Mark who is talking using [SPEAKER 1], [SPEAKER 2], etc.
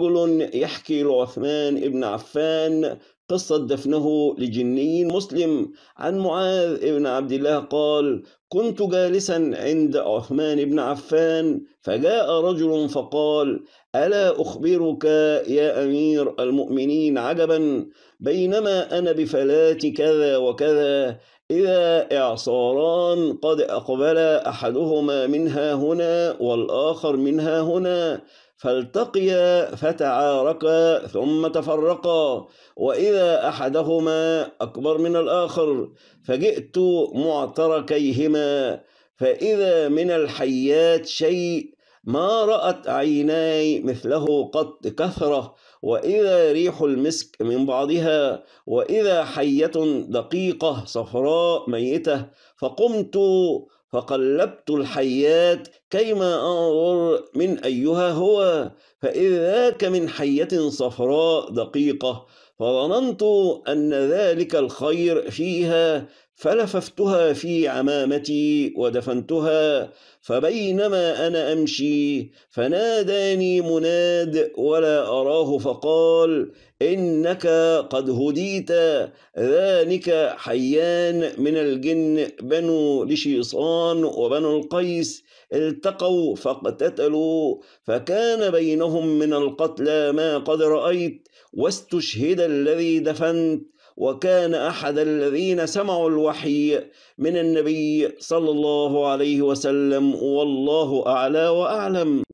[SPEAKER 1] رجل يحكي لعثمان بن عفان قصة دفنه لجني مسلم عن معاذ بن عبد الله قال كنت جالسا عند عثمان بن عفان فجاء رجل فقال ألا أخبرك يا أمير المؤمنين عجبا بينما أنا بفلاة كذا وكذا إذا إعصاران قد أقبل أحدهما منها هنا والآخر منها هنا فالتقيا فتعاركا ثم تفرقا وإذا أحدهما أكبر من الآخر فجئت معتركيهما فإذا من الحيات شيء ما رأت عيناي مثله قط كثرة وإذا ريح المسك من بعضها وإذا حية دقيقة صفراء ميتة فقمت فقلبت الحيات كيما أنظر من أيها هو فإذاك من حية صفراء دقيقة فظننت أن ذلك الخير فيها فلففتها في عمامتي ودفنتها فبينما أنا أمشي فناداني مناد ولا أراه فقال إنك قد هديت ذلك حيان من الجن بنو لشيصان عمران وبنو القيس التقوا فاقتتلوا فكان بينهم من القتلى ما قد رأيت واستشهد الذي دفنت وكان أحد الذين سمعوا الوحي من النبي صلى الله عليه وسلم والله أعلى وأعلم